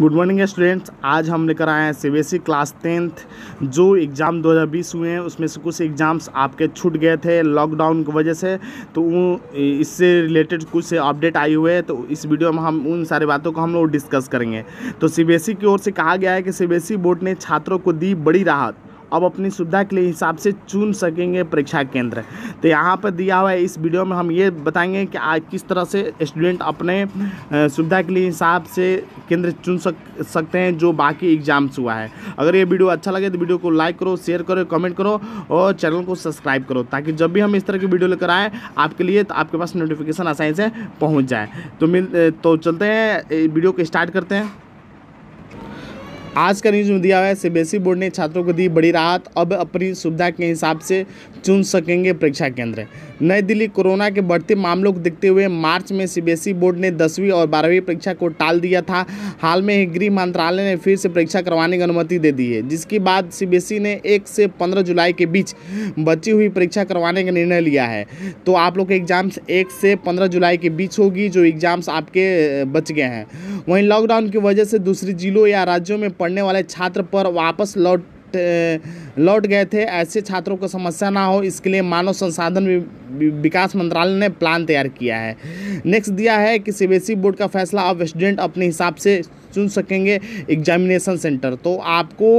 good morning students आज हम लेकर आए हैं सीबीएसई क्लास टेंथ जो एग्ज़ाम 2020 हुए हैं उसमें से कुछ एग्ज़ाम्स आपके छूट गए थे लॉकडाउन की वजह से तो इससे रिलेटेड कुछ अपडेट आई हुए हैं तो इस वीडियो में हम उन सारी बातों को हम लोग डिस्कस करेंगे तो सीबीएसई e की ओर से कहा गया है कि सीबीएसई e बोर्ड ने छात्रों को दी बड़ी राहत अब अपनी सुविधा के लिए हिसाब से चुन सकेंगे परीक्षा केंद्र तो यहाँ पर दिया हुआ है इस वीडियो में हम ये बताएंगे कि आज किस तरह से स्टूडेंट अपने सुविधा के लिए हिसाब से केंद्र चुन सक सकते हैं जो बाकी एग्जाम्स हुआ है अगर ये वीडियो अच्छा लगे तो वीडियो को लाइक करो शेयर करो कमेंट करो और चैनल को सब्सक्राइब करो ताकि जब भी हम इस तरह की वीडियो लेकर आएँ आपके लिए तो आपके पास नोटिफिकेशन आसानी से पहुँच जाए तो मिल तो चलते हैं वीडियो को स्टार्ट करते हैं आज का न्यूज़ में दिया हुआ है सीबीएसई बोर्ड e ने छात्रों को दी बड़ी राहत अब अपनी सुविधा के हिसाब से चुन सकेंगे परीक्षा केंद्र नई दिल्ली कोरोना के बढ़ते मामलों को देखते हुए मार्च में सीबीएसई बोर्ड e ने दसवीं और बारहवीं परीक्षा को टाल दिया था हाल में ही गृह मंत्रालय ने फिर से परीक्षा करवाने की अनुमति दे दी है जिसके बाद सीबीएसई e ने एक से पंद्रह जुलाई के बीच बची हुई परीक्षा करवाने का निर्णय लिया है तो आप लोग के एग्ज़ाम्स एक से पंद्रह जुलाई के बीच होगी जो एग्ज़ाम्स आपके बच गए हैं वहीं लॉकडाउन की वजह से दूसरे जिलों या राज्यों में पढ़ने वाले छात्र पर वापस लौट लौट गए थे ऐसे छात्रों को समस्या ना हो इसके लिए मानव संसाधन विकास मंत्रालय ने प्लान तैयार किया है नेक्स्ट दिया है कि सी e बोर्ड का फैसला अब स्टूडेंट अपने हिसाब से चुन सकेंगे एग्जामिनेशन सेंटर तो आपको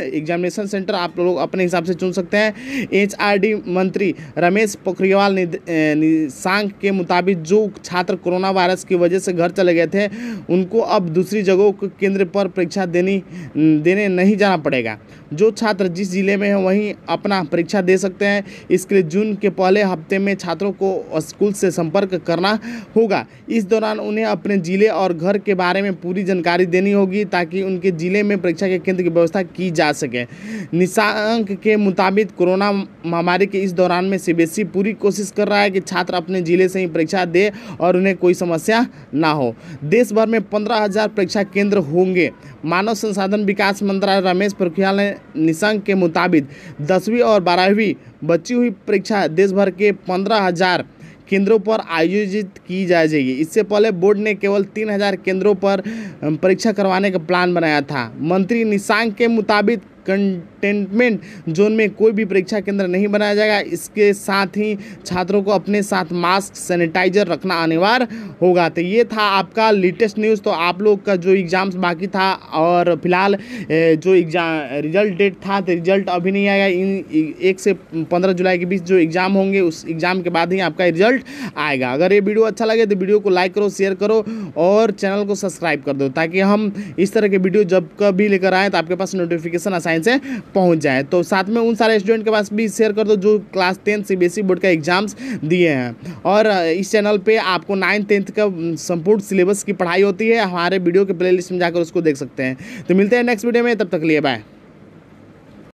एग्जामिनेशन सेंटर आप लोग अपने हिसाब से चुन सकते हैं एचआरडी मंत्री रमेश पोखरियाल निशांक के मुताबिक जो छात्र कोरोना वायरस की वजह से घर चले गए थे उनको अब दूसरी जगहों के केंद्र पर परीक्षा देनी देने नहीं जाना पड़ेगा जो छात्र जिस जिले में हैं वहीं अपना परीक्षा दे सकते हैं इसके लिए जून के पहले हफ्ते में छात्रों को स्कूल से संपर्क करना होगा इस दौरान उन्हें अपने ज़िले और घर के बारे में पूरी जानकारी देनी होगी ताकि उनके ज़िले में परीक्षा के केंद्र की व्यवस्था की जा जा सके निशांक के मुताबिक कोरोना महामारी के इस दौरान में सीबीएसई पूरी कोशिश कर रहा है कि छात्र अपने ज़िले से ही परीक्षा दे और उन्हें कोई समस्या ना हो देश भर में पंद्रह परीक्षा केंद्र होंगे मानव संसाधन विकास मंत्रालय रमेश पोखरियाल ने निशंक के मुताबिक दसवीं और बारहवीं बची हुई परीक्षा देश भर के पंद्रह हज़ार केंद्रों पर आयोजित की जाएगी इससे पहले बोर्ड ने केवल 3000 केंद्रों पर परीक्षा करवाने का प्लान बनाया था मंत्री निशांक के मुताबिक कंटेनमेंट जोन में कोई भी परीक्षा केंद्र नहीं बनाया जाएगा इसके साथ ही छात्रों को अपने साथ मास्क सैनिटाइजर रखना अनिवार्य होगा तो ये था आपका लेटेस्ट न्यूज़ तो आप लोग का जो एग्ज़ाम्स बाकी था और फिलहाल जो एग्ज़ाम रिजल्ट डेट था तो रिजल्ट अभी नहीं आएगा इन एक से पंद्रह जुलाई के बीच जो एग्ज़ाम होंगे उस एग्ज़ाम के बाद ही आपका रिजल्ट आएगा अगर ये वीडियो अच्छा लगे तो वीडियो को लाइक करो शेयर करो और चैनल को सब्सक्राइब कर दो ताकि हम इस तरह के वीडियो जब कभी लेकर आएँ तो आपके पास नोटिफिकेशन आसान साइंस है पहुंच जाए तो साथ में उन सारे स्टूडेंट के पास भी शेयर कर दो जो क्लास टेंथ सी बोर्ड का एग्जाम्स दिए हैं और इस चैनल पर आपको नाइन्थ टेंथ का संपूर्ण सिलेबस की पढ़ाई होती है हमारे वीडियो के प्ले में जाकर उसको देख सकते हैं तो मिलते हैं नेक्स्ट वीडियो में तब तक लिए बाय